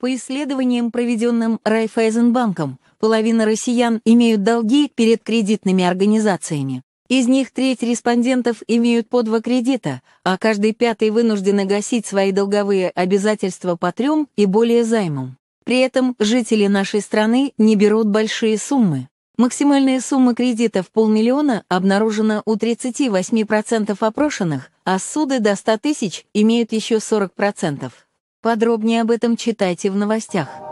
По исследованиям, проведенным Райфайзенбанком, половина россиян имеют долги перед кредитными организациями. Из них треть респондентов имеют по два кредита, а каждый пятый вынужден гасить свои долговые обязательства по трем и более займам. При этом жители нашей страны не берут большие суммы. Максимальная сумма кредитов полмиллиона обнаружена у 38% опрошенных, а суды до 100 тысяч имеют еще 40%. Подробнее об этом читайте в новостях.